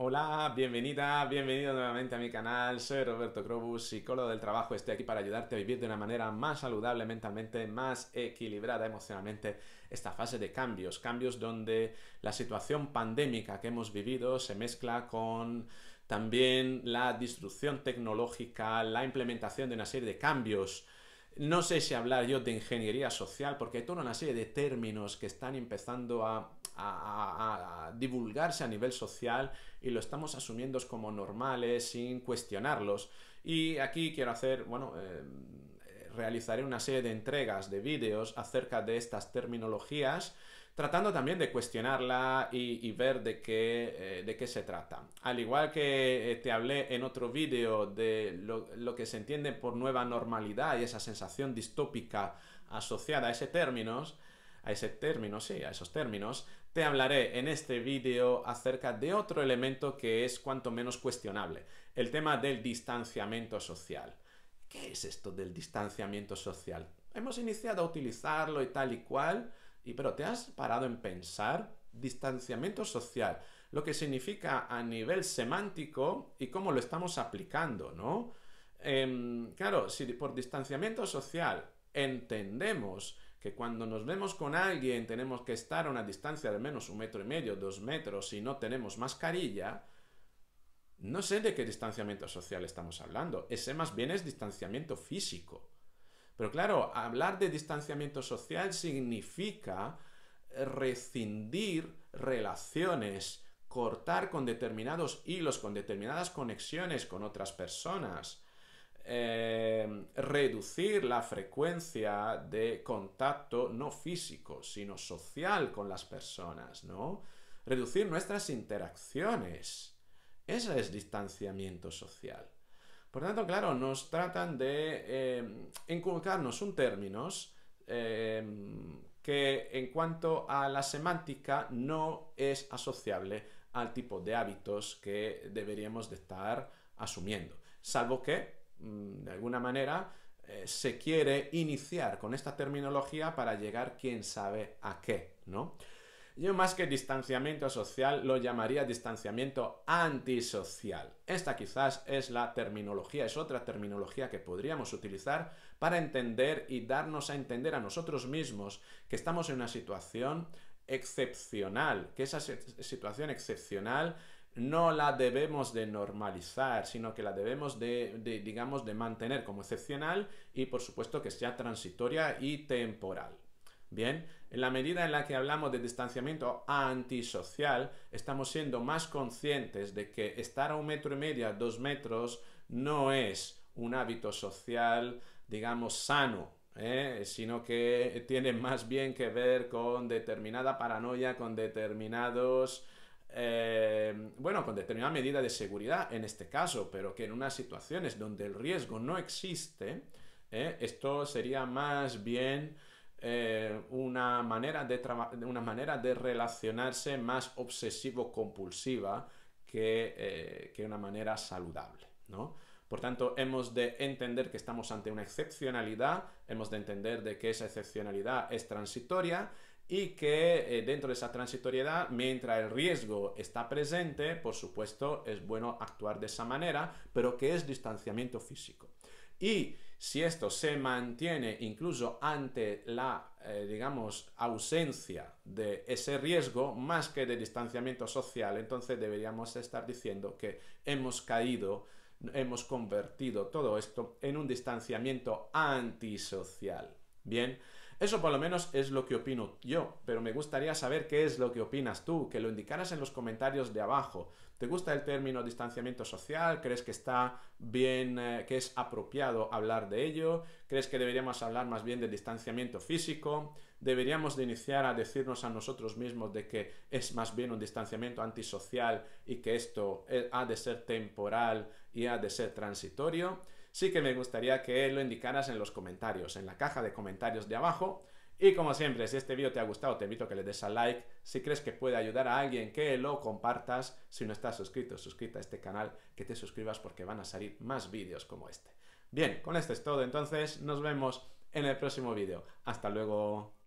Hola, bienvenida, bienvenido nuevamente a mi canal. Soy Roberto Crobus, psicólogo del trabajo. Estoy aquí para ayudarte a vivir de una manera más saludable mentalmente, más equilibrada emocionalmente esta fase de cambios. Cambios donde la situación pandémica que hemos vivido se mezcla con también la destrucción tecnológica, la implementación de una serie de cambios no sé si hablar yo de ingeniería social, porque hay toda una serie de términos que están empezando a, divulgarse a nivel social y lo estamos asumiendo como normales sin cuestionarlos. Y aquí quiero hacer, bueno, eh, realizaré una serie de entregas de vídeos acerca de estas terminologías tratando también de cuestionarla y, ver eh, de qué, se trata. Al igual que eh, te hablé en otro vídeo de lo, lo, que se entiende por nueva normalidad y esa sensación distópica asociada a ese término, a ese término, sí, a esos términos, te hablaré en este vídeo acerca de otro elemento que es cuanto menos cuestionable, el tema del distanciamiento social. ¿Qué es esto del distanciamiento social? Hemos iniciado a utilizarlo y tal y cual, y pero ¿te has parado en pensar distanciamiento social? Lo que significa a nivel semántico y cómo lo estamos aplicando, ¿no? Em, claro, si por distanciamiento social entendemos que cuando nos vemos con alguien tenemos que estar a una distancia de al menos un metro y medio, dos metros, si no tenemos mascarilla, no sé de qué distanciamiento social estamos hablando. Ese más bien es distanciamiento físico. Pero claro, hablar de distanciamiento social significa rescindir relaciones, cortar con determinados hilos, con determinadas conexiones con otras personas. Em, reducir la frecuencia de contacto no físico, sino social con las personas, ¿no? Reducir nuestras interacciones. ese es distanciamiento social. Por tanto, claro, nos tratan de eh, inculcarnos un término em, que en cuanto a la semántica no es asociable al tipo de hábitos que deberíamos de estar asumiendo. Salvo que Mm, de alguna manera, eh, se quiere iniciar con esta terminología para llegar quién sabe a qué, ¿no? Yo más que distanciamiento social lo llamaría distanciamiento antisocial. Esta quizás es la terminología, es otra terminología que podríamos utilizar para entender y darnos a entender a nosotros mismos que estamos en una situación excepcional, que esa situación excepcional no la debemos de normalizar, sino que la debemos de, digamos, de mantener como excepcional y por supuesto que sea transitoria y temporal. Bien, en la medida en la que hablamos de distanciamiento antisocial, estamos siendo más conscientes de que estar a un metro y medio, dos metros, no es un hábito social, digamos, sano, ¿eh? sino que tiene más bien que ver con determinada paranoia, con determinados eh, bueno, con determinada medida de seguridad en este caso, pero que en unas situaciones donde el riesgo no existe, eh, esto sería más bien eh, una, manera de una manera de relacionarse más obsesivo-compulsiva que, que, una manera saludable, ¿no? Por tanto, hemos de entender que estamos ante una excepcionalidad, hemos de entender de que esa excepcionalidad es transitoria y que eh, dentro de esa transitoriedad, mientras el riesgo está presente, por supuesto es bueno actuar de esa manera, pero que es distanciamiento físico. Y si esto se mantiene incluso ante la, eh, digamos, ausencia de ese riesgo más que de distanciamiento social, entonces deberíamos estar diciendo que hemos caído, hemos convertido todo esto en un distanciamiento antisocial. Bien, eso por lo menos es lo que opino yo, pero me gustaría saber qué es lo que opinas tú, que lo indicaras en los comentarios de abajo. ¿Te gusta el término distanciamiento social? ¿Crees que está bien, eh, que es apropiado hablar de ello? ¿Crees que deberíamos hablar más bien de distanciamiento físico? ¿Deberíamos de iniciar a decirnos a nosotros mismos de que es más bien un distanciamiento antisocial y que esto eh, ha de ser temporal y ha de ser transitorio? sí que me gustaría que lo indicaras en los comentarios, en la caja de comentarios de abajo. Y como siempre, si este vídeo te ha gustado, te invito a que le des a like. Si crees que puede ayudar a alguien, que lo compartas. Si no estás suscrito, suscríbete a este canal, que te suscribas porque van a salir más vídeos como este. Bien, con esto es todo entonces. Nos vemos en el próximo vídeo. Hasta luego.